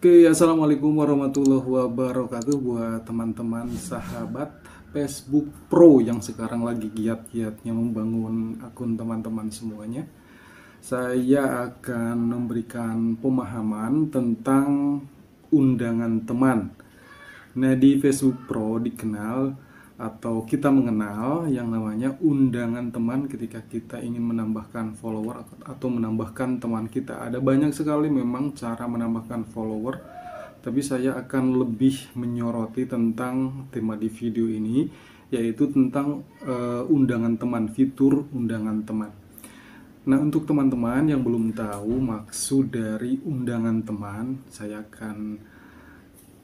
Oke, assalamualaikum warahmatullahi wabarakatuh buat teman-teman sahabat Facebook Pro yang sekarang lagi giat-giatnya membangun akun teman-teman semuanya. Saya akan memberikan pemahaman tentang undangan teman. Nah, di Facebook Pro dikenal atau kita mengenal yang namanya undangan teman ketika kita ingin menambahkan follower atau menambahkan teman kita. Ada banyak sekali memang cara menambahkan follower, tapi saya akan lebih menyoroti tentang tema di video ini yaitu tentang e, undangan teman, fitur undangan teman. Nah, untuk teman-teman yang belum tahu maksud dari undangan teman, saya akan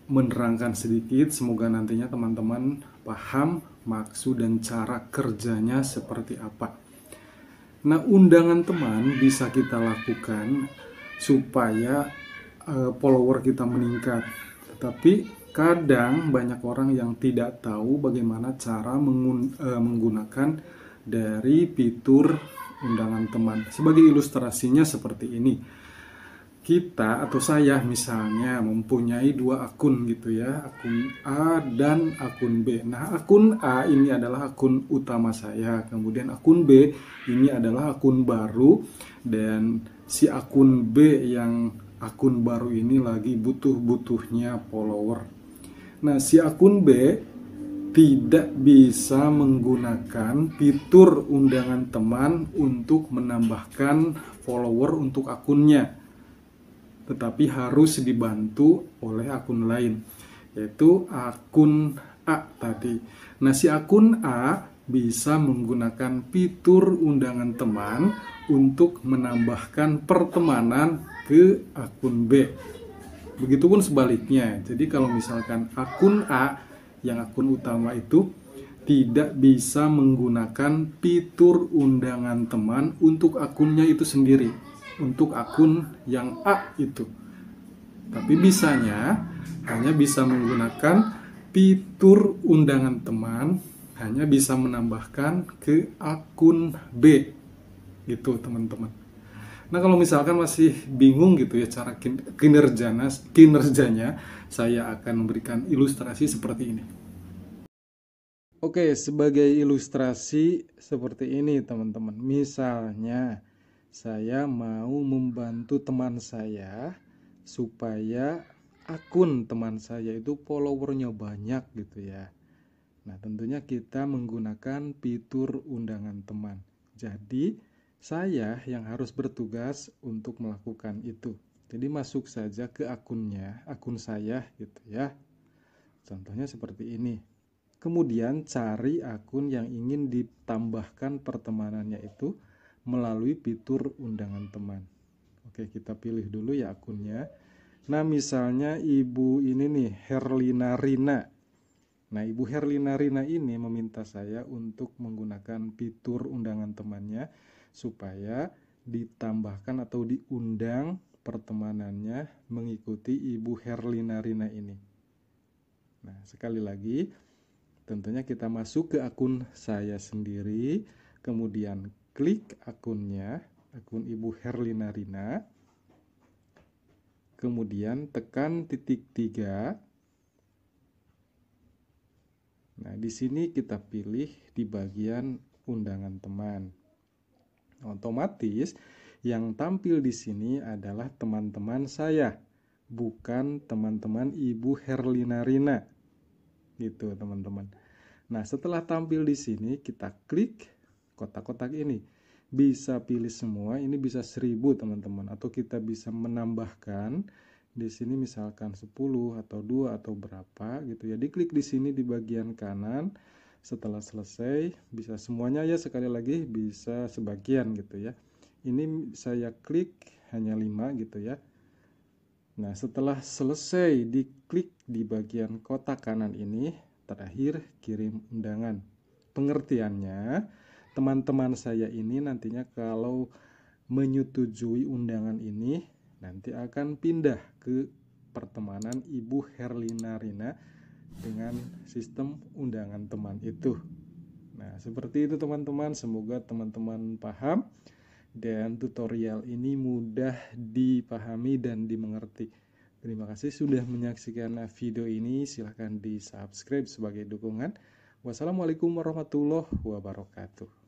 menerangkan sedikit, semoga nantinya teman-teman paham maksud dan cara kerjanya seperti apa. Nah, undangan teman bisa kita lakukan supaya uh, follower kita meningkat. Tetapi kadang banyak orang yang tidak tahu bagaimana cara mengun, uh, menggunakan dari fitur undangan teman. Sebagai ilustrasinya seperti ini kita atau saya misalnya mempunyai dua akun gitu ya, akun A dan akun B. Nah, akun A ini adalah akun utama saya, kemudian akun B ini adalah akun baru dan si akun B yang akun baru ini lagi butuh-butuhnya follower. Nah, si akun B tidak bisa menggunakan fitur undangan teman untuk menambahkan follower untuk akunnya tetapi harus dibantu oleh akun lain, yaitu akun A tadi. Nah, si akun A bisa menggunakan fitur undangan teman untuk menambahkan pertemanan ke akun B. Begitupun sebaliknya. Jadi kalau misalkan akun A yang akun utama itu tidak bisa menggunakan fitur undangan teman untuk akunnya itu sendiri untuk akun yang A itu. Tapi bisanya hanya bisa menggunakan fitur undangan teman, hanya bisa menambahkan ke akun B. Gitu, teman-teman. Nah, kalau misalkan masih bingung gitu ya cara kinerjanya, kinerjanya saya akan memberikan ilustrasi seperti ini. Oke, sebagai ilustrasi seperti ini, teman-teman. Misalnya, saya mau membantu teman saya supaya akun teman saya itu followernya banyak gitu ya. Nah, tentunya kita menggunakan fitur undangan teman. Jadi, saya yang harus bertugas untuk melakukan itu. Jadi, masuk saja ke akunnya, akun saya gitu ya. Contohnya seperti ini. Kemudian cari akun yang ingin ditambahkan pertemanannya itu melalui fitur undangan teman. Oke, kita pilih dulu ya akunnya. Nah, misalnya Ibu ini nih, Herlina Rina. Nah, Ibu Herlina Rina ini meminta saya untuk menggunakan fitur undangan temannya supaya ditambahkan atau diundang pertemanannya mengikuti Ibu Herlina Rina ini. Nah, sekali lagi tentunya kita masuk ke akun saya sendiri, kemudian klik akunnya, akun Ibu Herlina Rina. Kemudian tekan titik tiga. Nah, di sini kita pilih di bagian undangan teman. Otomatis yang tampil di sini adalah teman-teman saya, bukan teman-teman Ibu Herlina Rina. Gitu, teman-teman. Nah, setelah tampil di sini kita klik kotak-kotak ini bisa pilih semua ini bisa seribu teman-teman atau kita bisa menambahkan di sini misalkan 10 atau dua atau berapa gitu ya diklik di sini di bagian kanan setelah selesai bisa semuanya ya sekali lagi bisa sebagian gitu ya ini saya klik hanya 5 gitu ya Nah setelah selesai diklik di bagian kotak kanan ini terakhir kirim undangan pengertiannya teman-teman saya ini nantinya kalau menyetujui undangan ini nanti akan pindah ke pertemanan Ibu Herlina Rina dengan sistem undangan teman itu. Nah, seperti itu teman-teman, semoga teman-teman paham dan tutorial ini mudah dipahami dan dimengerti. Terima kasih sudah menyaksikan video ini. Silahkan di-subscribe sebagai dukungan. Wassalamualaikum warahmatullahi wabarakatuh.